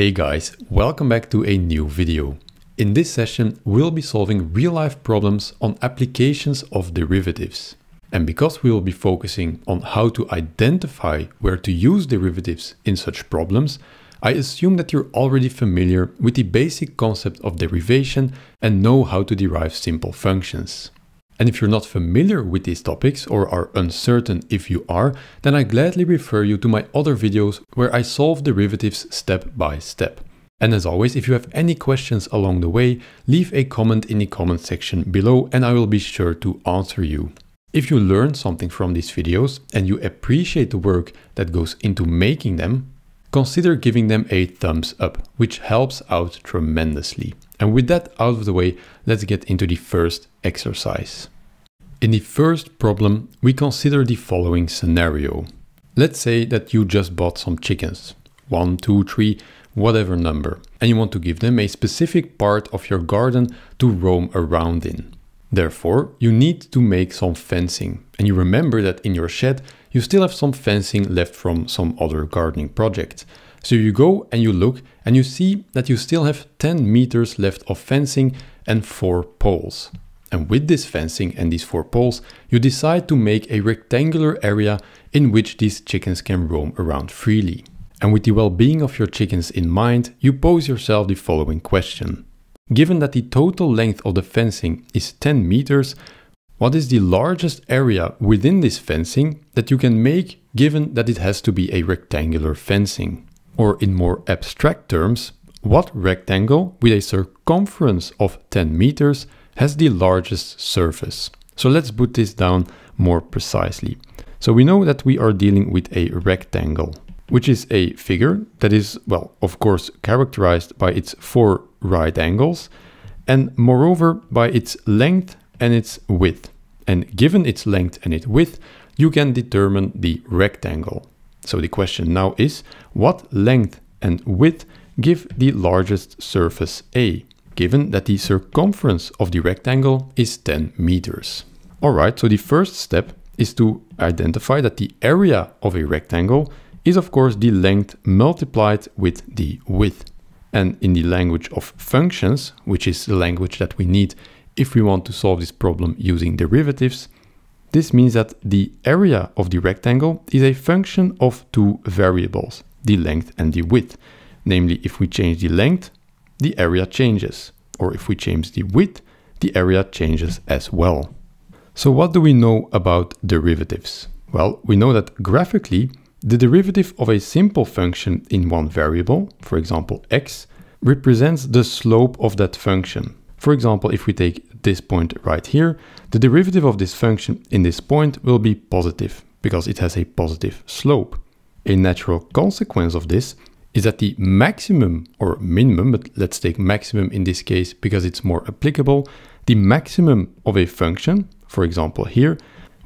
Hey guys, welcome back to a new video. In this session, we'll be solving real-life problems on applications of derivatives. And because we will be focusing on how to identify where to use derivatives in such problems, I assume that you're already familiar with the basic concept of derivation and know how to derive simple functions. And if you're not familiar with these topics or are uncertain if you are, then I gladly refer you to my other videos where I solve derivatives step by step. And as always, if you have any questions along the way, leave a comment in the comment section below and I will be sure to answer you. If you learned something from these videos and you appreciate the work that goes into making them, consider giving them a thumbs up, which helps out tremendously. And with that out of the way, let's get into the first exercise. In the first problem, we consider the following scenario. Let's say that you just bought some chickens, one, two, three, whatever number, and you want to give them a specific part of your garden to roam around in. Therefore, you need to make some fencing, and you remember that in your shed you still have some fencing left from some other gardening project. So you go and you look and you see that you still have 10 meters left of fencing and 4 poles. And with this fencing and these four poles, you decide to make a rectangular area in which these chickens can roam around freely. And with the well-being of your chickens in mind, you pose yourself the following question. Given that the total length of the fencing is 10 meters, what is the largest area within this fencing that you can make given that it has to be a rectangular fencing? Or in more abstract terms, what rectangle with a circumference of 10 meters has the largest surface. So let's put this down more precisely. So we know that we are dealing with a rectangle, which is a figure that is, well, of course, characterized by its four right angles, and moreover by its length and its width. And given its length and its width, you can determine the rectangle. So the question now is, what length and width give the largest surface A? given that the circumference of the rectangle is 10 meters. Alright, so the first step is to identify that the area of a rectangle is of course the length multiplied with the width. And in the language of functions, which is the language that we need if we want to solve this problem using derivatives, this means that the area of the rectangle is a function of two variables, the length and the width. Namely, if we change the length, the area changes, or if we change the width, the area changes as well. So what do we know about derivatives? Well, we know that graphically, the derivative of a simple function in one variable, for example x, represents the slope of that function. For example, if we take this point right here, the derivative of this function in this point will be positive, because it has a positive slope. A natural consequence of this is that the maximum or minimum, but let's take maximum in this case because it's more applicable, the maximum of a function, for example here,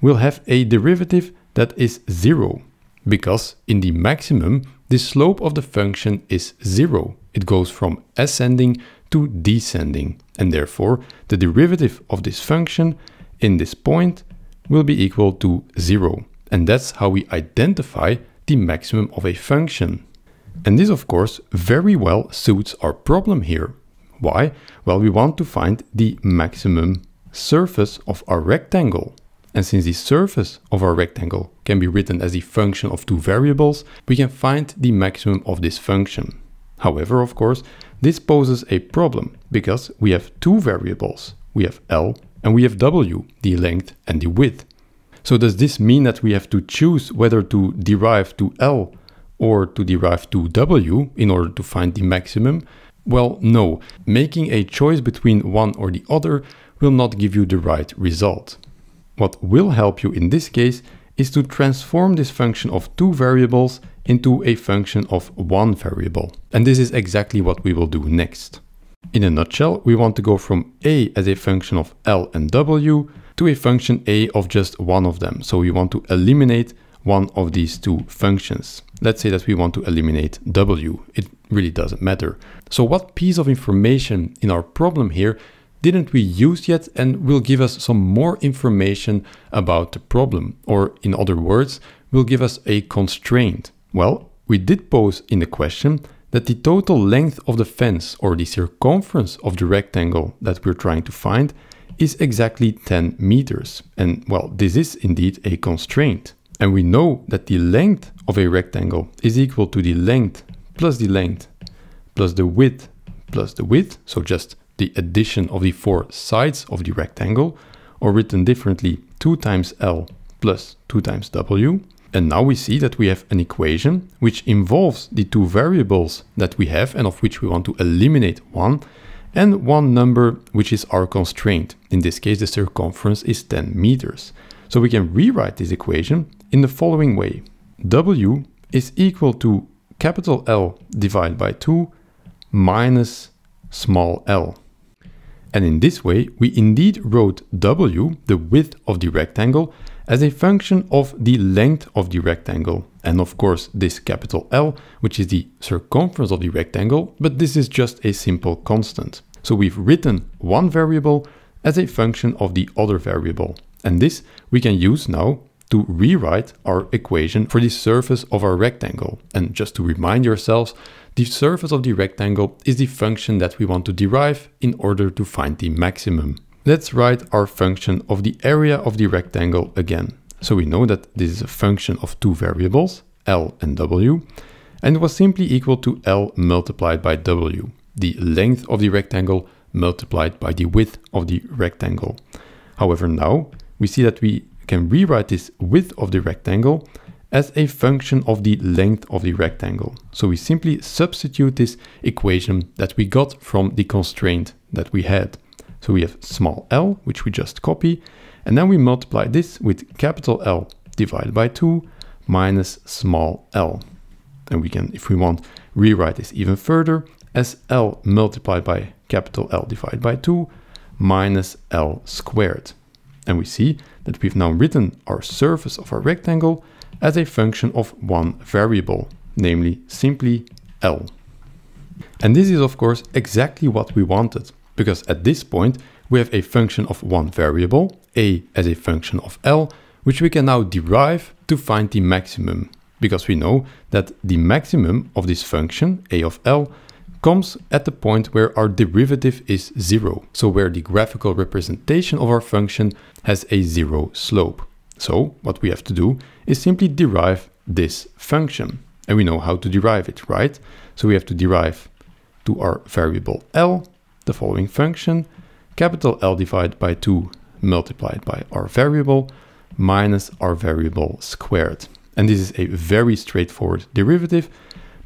will have a derivative that is zero because in the maximum, the slope of the function is zero. It goes from ascending to descending and therefore the derivative of this function in this point will be equal to zero. And that's how we identify the maximum of a function. And this of course very well suits our problem here. Why? Well, we want to find the maximum surface of our rectangle. And since the surface of our rectangle can be written as the function of two variables, we can find the maximum of this function. However, of course, this poses a problem because we have two variables. We have L and we have W, the length and the width. So does this mean that we have to choose whether to derive to L or to derive 2w in order to find the maximum? Well, no, making a choice between one or the other will not give you the right result. What will help you in this case is to transform this function of two variables into a function of one variable. And this is exactly what we will do next. In a nutshell, we want to go from a as a function of L and W to a function a of just one of them. So we want to eliminate one of these two functions. Let's say that we want to eliminate w. It really doesn't matter. So what piece of information in our problem here didn't we use yet and will give us some more information about the problem? Or in other words, will give us a constraint. Well, we did pose in the question that the total length of the fence or the circumference of the rectangle that we're trying to find is exactly 10 meters. And well, this is indeed a constraint. And we know that the length of a rectangle is equal to the length plus the length plus the width plus the width, so just the addition of the four sides of the rectangle, or written differently, 2 times L plus 2 times W. And now we see that we have an equation which involves the two variables that we have and of which we want to eliminate one, and one number which is our constraint. In this case, the circumference is 10 meters. So we can rewrite this equation in the following way. W is equal to capital L divided by 2 minus small l. And in this way, we indeed wrote w, the width of the rectangle, as a function of the length of the rectangle. And of course, this capital L, which is the circumference of the rectangle, but this is just a simple constant. So we've written one variable as a function of the other variable. And this we can use now to rewrite our equation for the surface of our rectangle. And just to remind yourselves, the surface of the rectangle is the function that we want to derive in order to find the maximum. Let's write our function of the area of the rectangle again. So we know that this is a function of two variables, L and W, and was simply equal to L multiplied by W, the length of the rectangle multiplied by the width of the rectangle. However, now we see that we I can rewrite this width of the rectangle as a function of the length of the rectangle. So we simply substitute this equation that we got from the constraint that we had. So we have small l, which we just copy, and then we multiply this with capital L divided by 2 minus small l. And we can, if we want, rewrite this even further as L multiplied by capital L divided by 2 minus L squared and we see that we've now written our surface of our rectangle as a function of one variable, namely simply L. And this is of course exactly what we wanted, because at this point we have a function of one variable, a as a function of L, which we can now derive to find the maximum, because we know that the maximum of this function, a of L, comes at the point where our derivative is zero, so where the graphical representation of our function has a zero slope. So what we have to do is simply derive this function. And we know how to derive it, right? So we have to derive to our variable L, the following function, capital L divided by 2 multiplied by our variable minus our variable squared. And this is a very straightforward derivative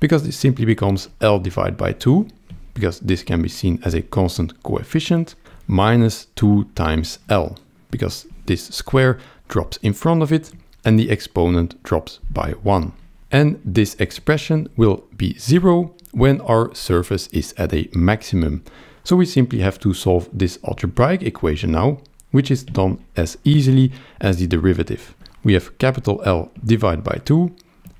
because this simply becomes L divided by 2, because this can be seen as a constant coefficient, minus 2 times L, because this square drops in front of it and the exponent drops by 1. And this expression will be 0 when our surface is at a maximum. So we simply have to solve this algebraic equation now, which is done as easily as the derivative. We have capital L divided by 2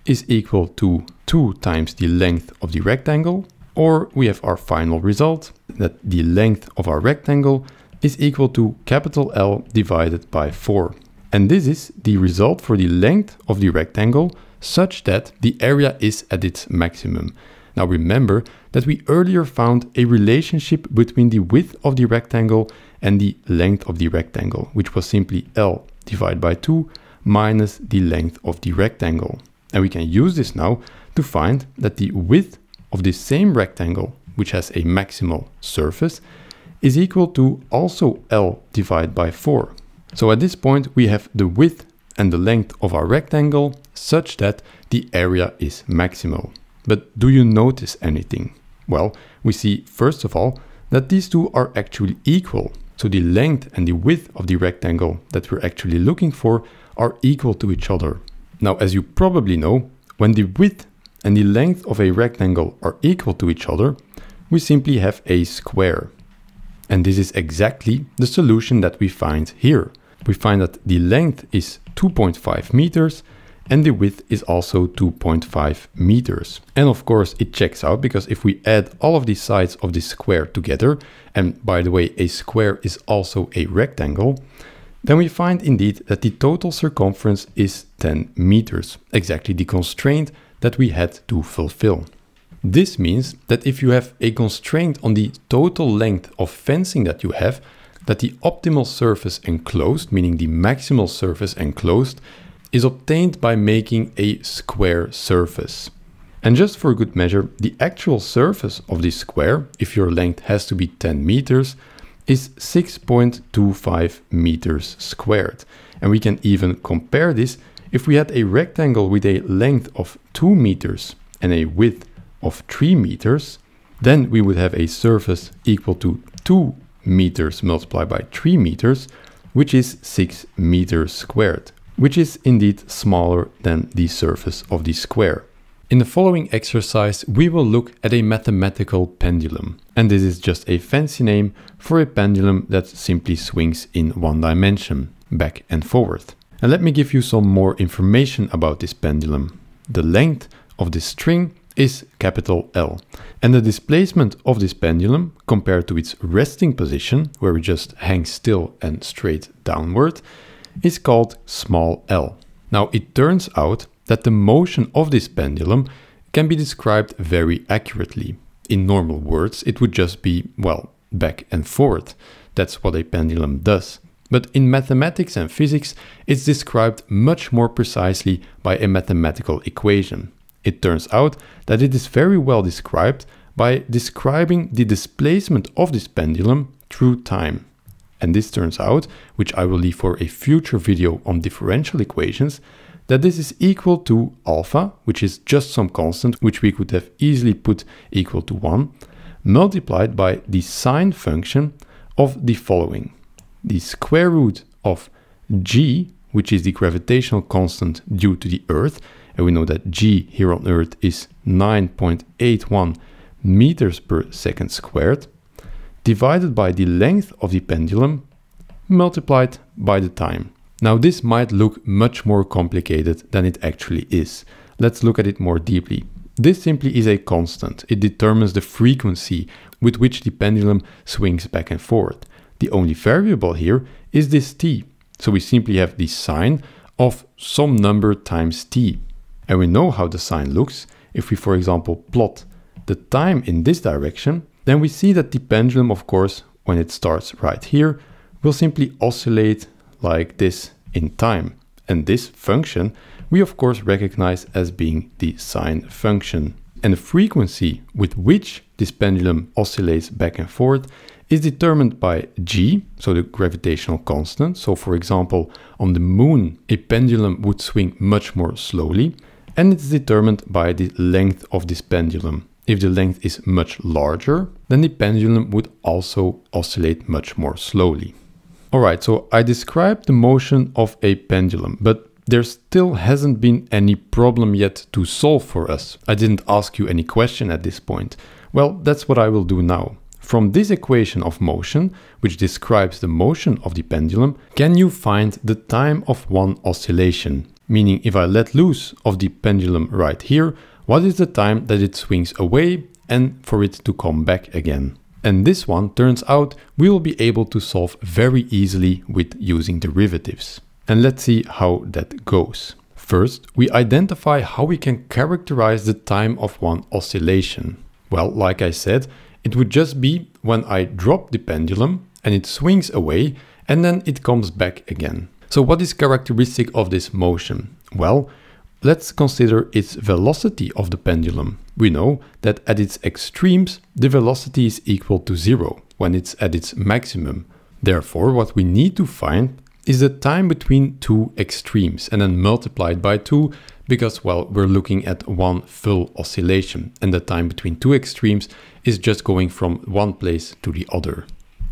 is equal to 2 times the length of the rectangle, or we have our final result that the length of our rectangle is equal to capital L divided by 4. And this is the result for the length of the rectangle such that the area is at its maximum. Now remember that we earlier found a relationship between the width of the rectangle and the length of the rectangle, which was simply L divided by 2 minus the length of the rectangle. And we can use this now to find that the width of this same rectangle, which has a maximal surface, is equal to also L divided by 4. So at this point we have the width and the length of our rectangle such that the area is maximal. But do you notice anything? Well, we see first of all that these two are actually equal. So the length and the width of the rectangle that we're actually looking for are equal to each other. Now, as you probably know, when the width and the length of a rectangle are equal to each other, we simply have a square. And this is exactly the solution that we find here. We find that the length is 2.5 meters and the width is also 2.5 meters. And of course it checks out because if we add all of the sides of this square together, and by the way, a square is also a rectangle, then we find indeed that the total circumference is 10 meters, exactly the constraint that we had to fulfill. This means that if you have a constraint on the total length of fencing that you have, that the optimal surface enclosed, meaning the maximal surface enclosed, is obtained by making a square surface. And just for good measure, the actual surface of this square, if your length has to be 10 meters, is 6.25 meters squared. And we can even compare this if we had a rectangle with a length of 2 meters and a width of 3 meters, then we would have a surface equal to 2 meters multiplied by 3 meters, which is 6 meters squared, which is indeed smaller than the surface of the square. In the following exercise, we will look at a mathematical pendulum. And this is just a fancy name for a pendulum that simply swings in one dimension, back and forward. And let me give you some more information about this pendulum. The length of this string is capital L. And the displacement of this pendulum compared to its resting position, where we just hang still and straight downward, is called small l. Now it turns out that the motion of this pendulum can be described very accurately. In normal words, it would just be, well, back and forth. That's what a pendulum does. But in mathematics and physics, it's described much more precisely by a mathematical equation. It turns out that it is very well described by describing the displacement of this pendulum through time. And this turns out, which I will leave for a future video on differential equations, that this is equal to alpha, which is just some constant, which we could have easily put equal to 1, multiplied by the sine function of the following. The square root of g, which is the gravitational constant due to the Earth, and we know that g here on Earth is 9.81 meters per second squared, divided by the length of the pendulum, multiplied by the time. Now this might look much more complicated than it actually is. Let's look at it more deeply. This simply is a constant. It determines the frequency with which the pendulum swings back and forth. The only variable here is this t. So we simply have the sine of some number times t. And we know how the sine looks. If we, for example, plot the time in this direction, then we see that the pendulum, of course, when it starts right here, will simply oscillate like this in time. And this function we of course recognize as being the sine function. And the frequency with which this pendulum oscillates back and forth is determined by g, so the gravitational constant. So for example, on the moon, a pendulum would swing much more slowly, and it's determined by the length of this pendulum. If the length is much larger, then the pendulum would also oscillate much more slowly. All right, so I described the motion of a pendulum, but there still hasn't been any problem yet to solve for us. I didn't ask you any question at this point. Well, that's what I will do now. From this equation of motion, which describes the motion of the pendulum, can you find the time of one oscillation? Meaning if I let loose of the pendulum right here, what is the time that it swings away and for it to come back again? And this one turns out we will be able to solve very easily with using derivatives. And let's see how that goes. First, we identify how we can characterize the time of one oscillation. Well, like I said, it would just be when I drop the pendulum and it swings away and then it comes back again. So what is characteristic of this motion? Well, Let's consider its velocity of the pendulum. We know that at its extremes, the velocity is equal to zero when it's at its maximum. Therefore, what we need to find is the time between two extremes and then multiplied by two because, well, we're looking at one full oscillation and the time between two extremes is just going from one place to the other.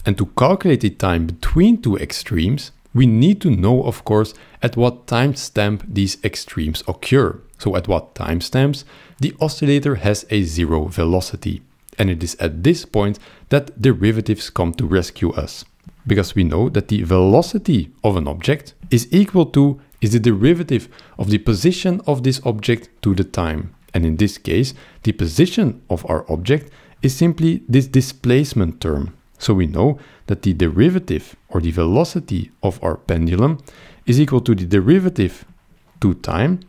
And to calculate the time between two extremes, we need to know, of course, at what timestamp these extremes occur. So at what timestamps, the oscillator has a zero velocity. And it is at this point that derivatives come to rescue us. Because we know that the velocity of an object is equal to is the derivative of the position of this object to the time. And in this case, the position of our object is simply this displacement term. So we know that the derivative or the velocity of our pendulum is equal to the derivative to time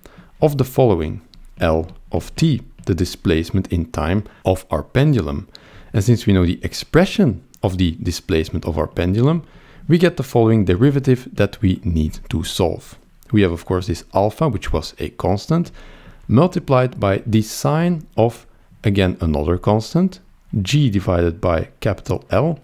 of the following L of t, the displacement in time of our pendulum. And since we know the expression of the displacement of our pendulum, we get the following derivative that we need to solve. We have of course this alpha, which was a constant, multiplied by the sine of, again, another constant, g divided by capital L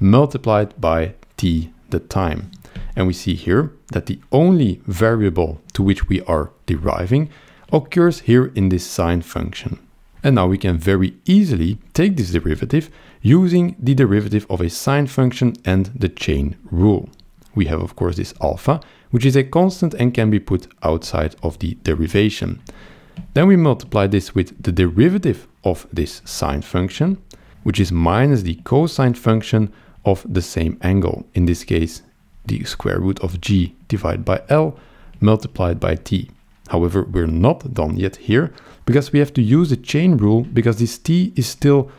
multiplied by t, the time. And we see here that the only variable to which we are deriving occurs here in this sine function. And now we can very easily take this derivative using the derivative of a sine function and the chain rule. We have of course this alpha, which is a constant and can be put outside of the derivation. Then we multiply this with the derivative of this sine function, which is minus the cosine function of the same angle. In this case, the square root of g divided by L multiplied by t. However, we're not done yet here because we have to use the chain rule because this t is still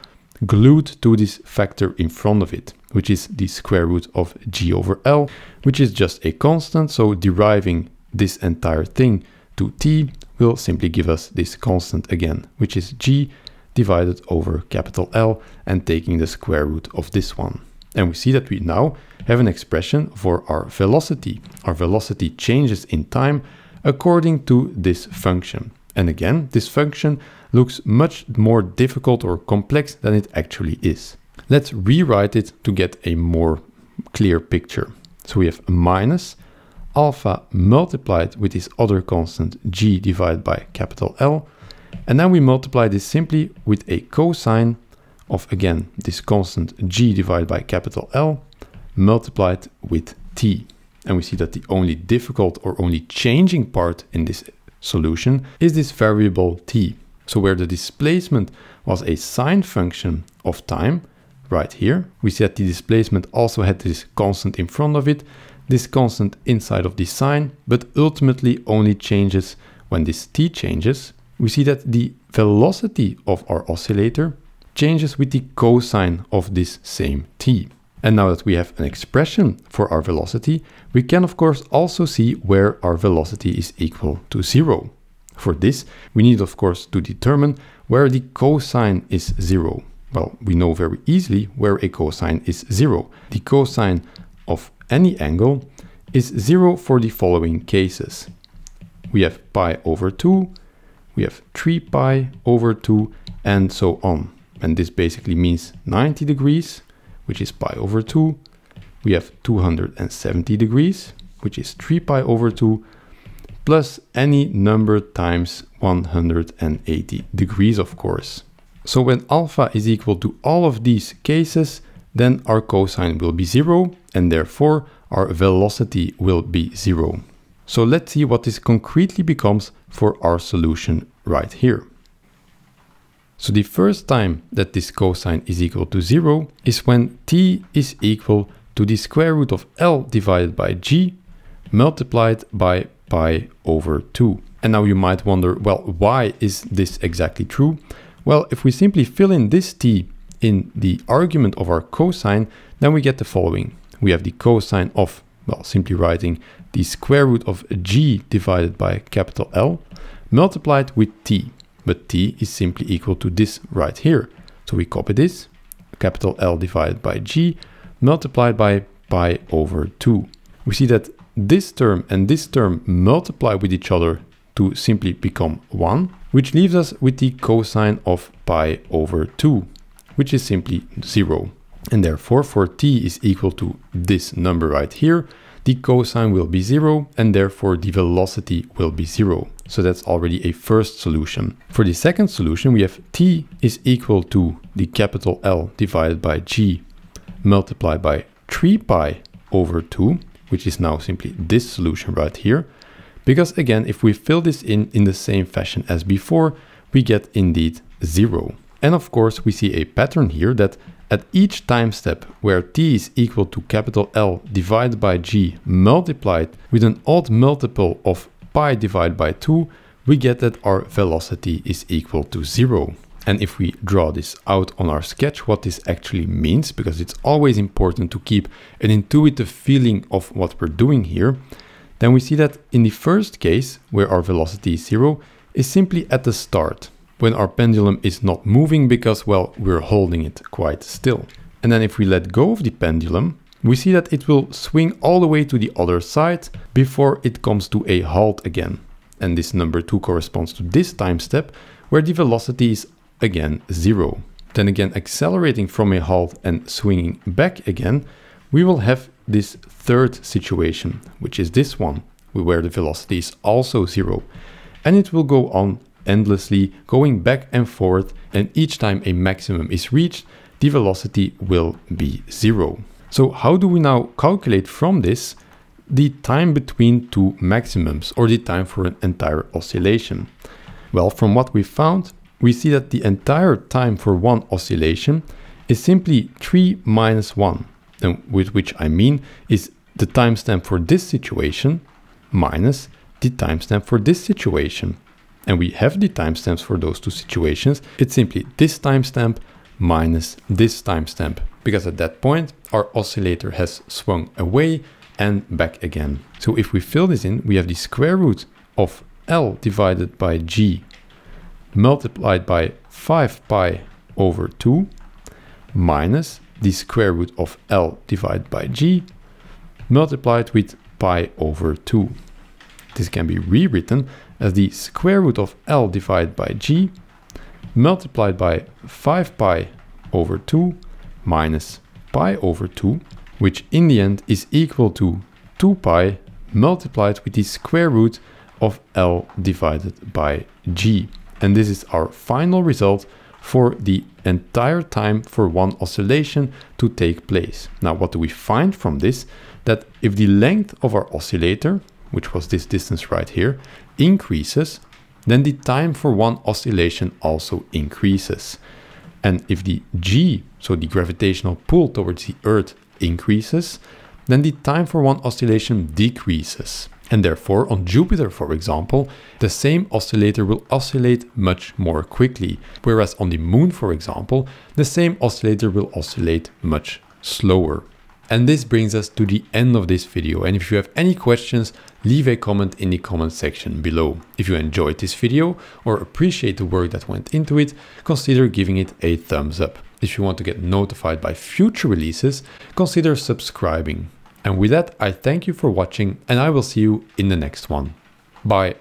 glued to this factor in front of it, which is the square root of g over L, which is just a constant. So deriving this entire thing to t will simply give us this constant again, which is g divided over capital L and taking the square root of this one. And we see that we now have an expression for our velocity. Our velocity changes in time according to this function. And again, this function looks much more difficult or complex than it actually is. Let's rewrite it to get a more clear picture. So we have minus alpha multiplied with this other constant g divided by capital L. And then we multiply this simply with a cosine of again this constant g divided by capital L multiplied with t. And we see that the only difficult or only changing part in this solution is this variable t. So where the displacement was a sine function of time, right here, we see that the displacement also had this constant in front of it, this constant inside of this sign, but ultimately only changes when this t changes. We see that the velocity of our oscillator changes with the cosine of this same t. And now that we have an expression for our velocity, we can of course also see where our velocity is equal to zero. For this, we need of course to determine where the cosine is zero. Well, we know very easily where a cosine is zero. The cosine of any angle is zero for the following cases. We have pi over two, we have three pi over two, and so on. And this basically means 90 degrees, which is pi over two. We have 270 degrees, which is three pi over two, plus any number times 180 degrees, of course. So when alpha is equal to all of these cases, then our cosine will be zero and therefore our velocity will be zero. So let's see what this concretely becomes for our solution right here. So the first time that this cosine is equal to zero is when t is equal to the square root of L divided by g multiplied by pi over 2. And now you might wonder, well, why is this exactly true? Well, if we simply fill in this t in the argument of our cosine, then we get the following. We have the cosine of, well, simply writing the square root of g divided by capital L multiplied with t. But t is simply equal to this right here. So we copy this, capital L divided by g multiplied by pi over 2. We see that this term and this term multiply with each other to simply become 1, which leaves us with the cosine of pi over 2 which is simply zero. And therefore, for t is equal to this number right here, the cosine will be zero, and therefore the velocity will be zero. So that's already a first solution. For the second solution, we have t is equal to the capital L divided by g multiplied by 3 pi over 2, which is now simply this solution right here. Because again, if we fill this in in the same fashion as before, we get indeed zero. And of course, we see a pattern here that at each time step where t is equal to capital L divided by g multiplied with an odd multiple of pi divided by 2, we get that our velocity is equal to zero. And if we draw this out on our sketch, what this actually means, because it's always important to keep an intuitive feeling of what we're doing here, then we see that in the first case, where our velocity is zero, is simply at the start when our pendulum is not moving because, well, we're holding it quite still. And then if we let go of the pendulum, we see that it will swing all the way to the other side before it comes to a halt again. And this number 2 corresponds to this time step, where the velocity is again 0. Then again accelerating from a halt and swinging back again, we will have this third situation, which is this one, where the velocity is also 0. And it will go on endlessly, going back and forth, and each time a maximum is reached, the velocity will be zero. So how do we now calculate from this the time between two maximums or the time for an entire oscillation? Well, from what we found, we see that the entire time for one oscillation is simply 3 minus 1, and with which I mean is the timestamp for this situation minus the timestamp for this situation and we have the timestamps for those two situations, it's simply this timestamp minus this timestamp, because at that point our oscillator has swung away and back again. So if we fill this in, we have the square root of L divided by G multiplied by 5 pi over 2 minus the square root of L divided by G multiplied with pi over 2. This can be rewritten as the square root of L divided by G multiplied by 5 pi over 2 minus pi over 2, which in the end is equal to 2 pi multiplied with the square root of L divided by G. And this is our final result for the entire time for one oscillation to take place. Now, what do we find from this? That if the length of our oscillator, which was this distance right here, increases, then the time for one oscillation also increases. And if the G, so the gravitational pull towards the Earth, increases, then the time for one oscillation decreases. And therefore, on Jupiter, for example, the same oscillator will oscillate much more quickly, whereas on the Moon, for example, the same oscillator will oscillate much slower. And this brings us to the end of this video. And if you have any questions, leave a comment in the comment section below. If you enjoyed this video or appreciate the work that went into it, consider giving it a thumbs up. If you want to get notified by future releases, consider subscribing. And with that, I thank you for watching and I will see you in the next one. Bye.